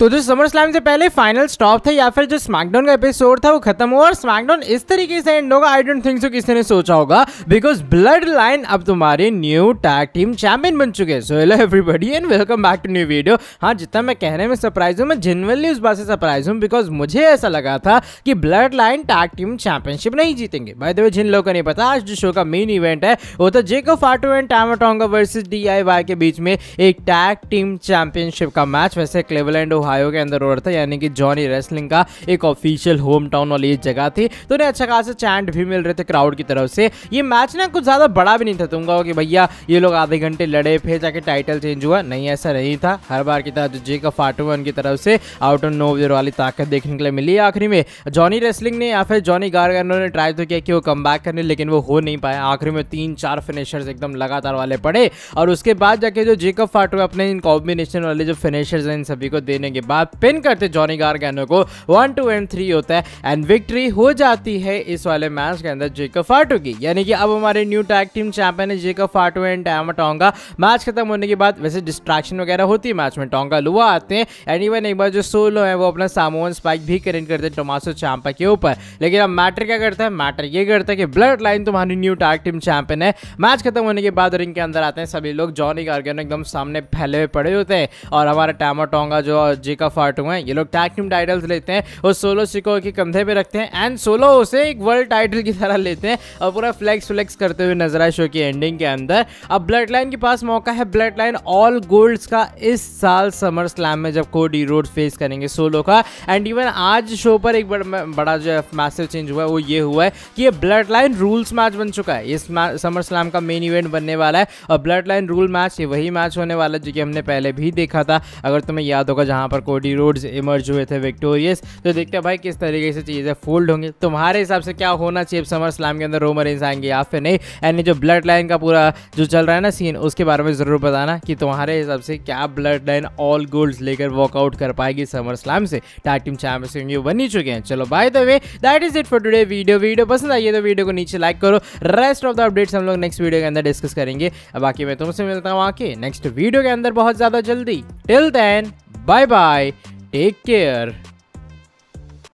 तो जो summer SummerSlam से पहले फाइनल स्टॉप था या फिर जो स्मैकडाउन का एपिसोड था वो खत्म हुआ और स्मैकडाउन इस तरीके से एंड होगा आई डोंट थिंक सो किसी ने सोचा होगा बिकॉज ब्लड लाइन अब तुम्हारे न्यू टैग टीम चैंपियन बन चुके हैं so hello everybody and welcome back to new video हाँ जितना मैं कहने में सरप्राइज हूँ मैं जिनवनली उस बात से सरप्राइज हूँ बिकॉज मुझे ऐसा लगा था कि bloodline tag team championship नहीं जीतेंगे बाय द वे जिन लोगों को नहीं पता आज जो शो का मेन इवेंट है वो तो जेको फाटो एंड टैमोटोंगा वर्सेज डी के बीच में एक टैग टीम चैंपियनशिप का मैच वैसे क्लेवलैंड ओहा ओहायो के अंदर हो रहा था यानी कि जॉनी रेसलिंग का एक ऑफिशियल होम टाउन वाली जगह थी तो उन्हें अच्छा खासा चैंट भी मिल रहे थे क्राउड की तरफ से ये मैच ना कुछ ज़्यादा बड़ा भी नहीं था तुम कहो कि भैया ये लोग आधे घंटे लड़े फिर जाके टाइटल चेंज हुआ नहीं ऐसा नहीं था हर बार की तरह जो जे का फाटो है उनकी तरफ से आउट ऑफ नो वेर वाली ताकत देखने के लिए मिली आखिरी में जॉनी रेसलिंग ने या फिर जॉनी गार्गनो ने ट्राई तो किया कि वो कम करने लेकिन वो हो नहीं पाया आखिरी में तीन चार फिनिशर्स एकदम लगातार वाले पड़े और उसके बाद जाके जो जेकब फाटो अपने इन कॉम्बिनेशन वाले जो फिनिशर्स हैं इन सभी को देने के के बाद पिन करते जॉनी गारगैनो को वन टू एंड थ्री होता है एंड विक्ट्री हो जाती है इस वाले मैच के अंदर जेकब फाटो की यानी कि अब हमारे न्यू टैग टीम चैंपियन है Jacob Fatu and Tama Tonga match खत्म होने के बाद वैसे डिस्ट्रैक्शन वगैरह होती है मैच में टोंगा लुआ आते हैं एंड इवन एक बार जो सोलो है वो अपना सामोन स्पाइक भी करेंट करते हैं टोमासो चांपा के ऊपर लेकिन अब मैटर क्या करता है मैटर ये करता है कि ब्लड लाइन तुम्हारी न्यू टैग टीम चैंपियन है मैच खत्म होने के बाद रिंग के अंदर आते हैं सभी लोग जॉनी गार्गेनो एकदम सामने फैले हुए पड़े होते हैं और हमारा टैमा टोंगा जो जेका फाटो है ये लोग टैग टीम टाइटल्स लेते हैं और सोलो सिको के कंधे पे रखते हैं एंड सोलो उसे एक वर्ल्ड टाइटल की तरह लेते हैं और पूरा फ्लैक्स फ्लैक्स करते हुए नजर आए शो की एंडिंग के अंदर अब ब्लड लाइन के पास मौका है ब्लड लाइन ऑल गोल्ड्स का इस साल समर स्लैम में जब कोडी रोड फेस करेंगे सोलो का एंड इवन आज शो पर एक बड़ा, बड़ा जो मैसेज चेंज हुआ है वो ये हुआ है कि ये ब्लड लाइन रूल्स मैच बन चुका है इस समर स्लैम का मेन इवेंट बनने वाला है और ब्लड लाइन रूल मैच ये वही मैच होने वाला है जो कि हमने पहले भी देखा था अगर तुम्हें याद होगा जहां पर पर कोडी रोड्स इमर्ज हुए थे विक्टोरियस तो देखते हैं भाई किस तरीके से चीज़ें फोल्ड होंगी तुम्हारे हिसाब से क्या होना चाहिए समर स्लैम के अंदर रोमर इंस आएंगे या फिर नहीं यानी जो ब्लड लाइन का पूरा जो चल रहा है ना सीन उसके बारे में ज़रूर बताना कि तुम्हारे हिसाब से क्या ब्लड लाइन ऑल गोल्ड लेकर वॉकआउट कर पाएगी समर स्लैम से टाइट टीम चैम्पियन ये बन ही चुके हैं चलो by the way that is it for today video video पसंद आई है तो वीडियो को नीचे लाइक करो रेस्ट ऑफ द अपडेट्स हम लोग नेक्स्ट वीडियो के अंदर डिस्कस करेंगे बाकी मैं तुमसे मिलता हूँ आके नेक्स्ट वीडियो के अंदर बहुत ज़्यादा जल्दी till then bye bye take care